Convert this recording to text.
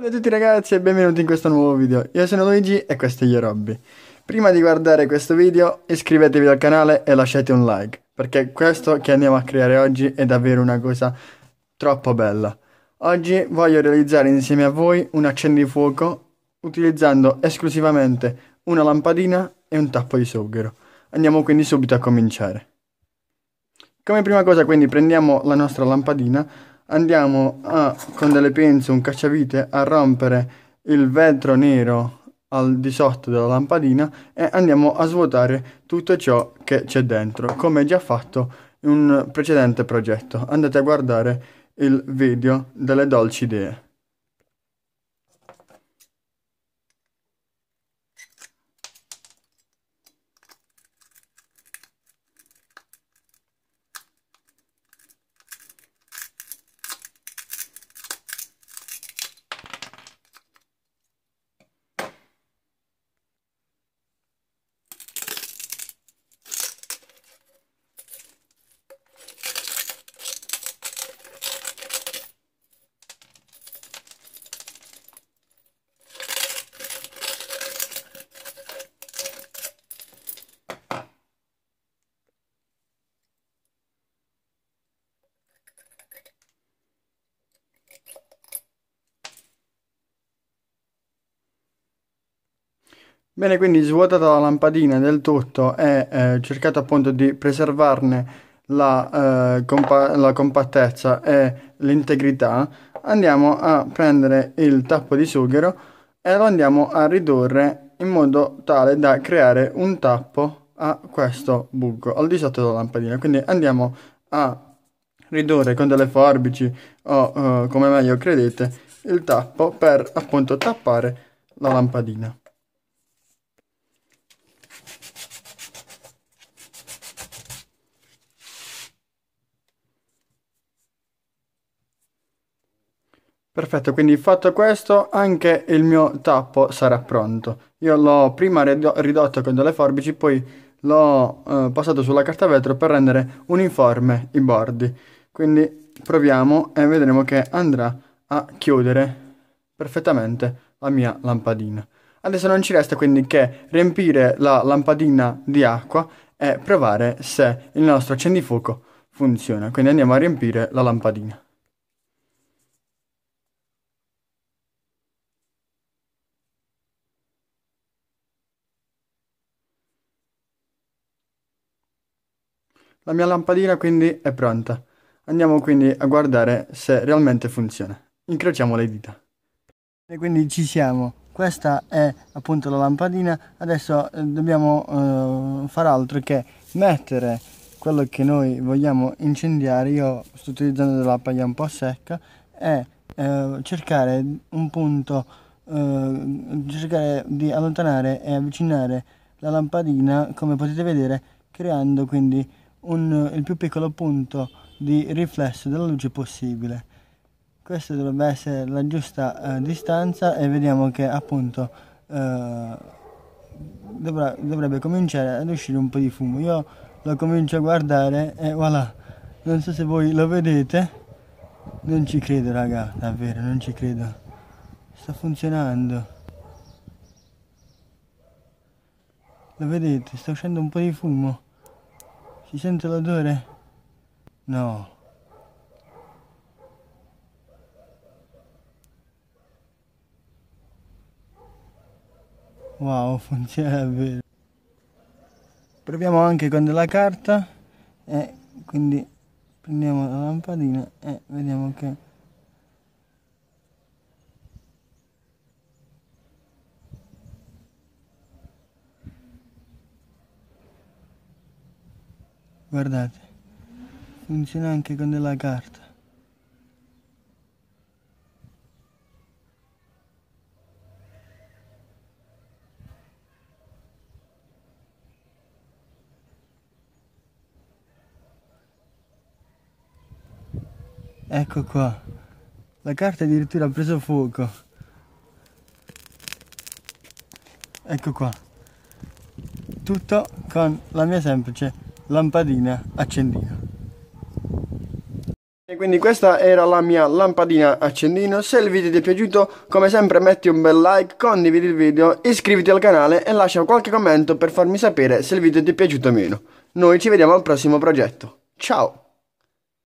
Ciao a tutti ragazzi e benvenuti in questo nuovo video, io sono Luigi e questo è Yorobby. Prima di guardare questo video iscrivetevi al canale e lasciate un like, perché questo che andiamo a creare oggi è davvero una cosa troppo bella. Oggi voglio realizzare insieme a voi un accendifuoco utilizzando esclusivamente una lampadina e un tappo di sughero. Andiamo quindi subito a cominciare. Come prima cosa quindi prendiamo la nostra lampadina andiamo a, con delle pinze, un cacciavite, a rompere il vetro nero al di sotto della lampadina e andiamo a svuotare tutto ciò che c'è dentro, come già fatto in un precedente progetto. Andate a guardare il video delle dolci idee. Bene, quindi svuotata la lampadina del tutto e eh, cercato appunto di preservarne la, eh, compa- la, compattezza e l'integrità, andiamo a prendere il tappo di sughero e lo andiamo a ridurre in modo tale da creare un tappo a questo buco al di sotto della lampadina. Quindi andiamo a ridurre con delle forbici o eh, come meglio credete il tappo per appunto tappare la lampadina. Perfetto, quindi fatto questo anche il mio tappo sarà pronto. Io l'ho prima ridotto con delle forbici, poi l'ho eh, passato sulla carta vetro per rendere uniforme i bordi. Quindi proviamo e vedremo che andrà a chiudere perfettamente la mia lampadina. Adesso non ci resta quindi che riempire la lampadina di acqua e provare se il nostro accendifuoco funziona. Quindi andiamo a riempire la lampadina. La mia lampadina quindi è pronta. Andiamo quindi a guardare se realmente funziona. Incrociamo le dita. E quindi ci siamo. Questa è appunto la lampadina. Adesso eh, dobbiamo eh, far altro che mettere quello che noi vogliamo incendiare. Io sto utilizzando della paglia un po' secca e eh, cercare un punto, eh, cercare di allontanare e avvicinare la lampadina come potete vedere creando quindi un, il più piccolo punto di riflesso della luce possibile. Questa dovrebbe essere la giusta eh, distanza e vediamo che appunto eh, dovrà, dovrebbe cominciare ad uscire un po' di fumo. Io lo comincio a guardare e voilà, non so se voi lo vedete. Non ci credo raga, davvero, non ci credo. Sta funzionando. Lo vedete, sta uscendo un po' di fumo. Si sente l'odore? No. Wow, funziona davvero. Proviamo anche con della carta e eh, quindi prendiamo la lampadina e vediamo che guardate funziona anche con della carta Ecco qua, la carta addirittura ha preso fuoco. Ecco qua, tutto con la mia semplice lampadina accendino. E quindi questa era la mia lampadina accendino, se il video ti è piaciuto come sempre metti un bel like, condividi il video, iscriviti al canale e lascia qualche commento per farmi sapere se il video ti è piaciuto o meno. Noi ci vediamo al prossimo progetto, ciao!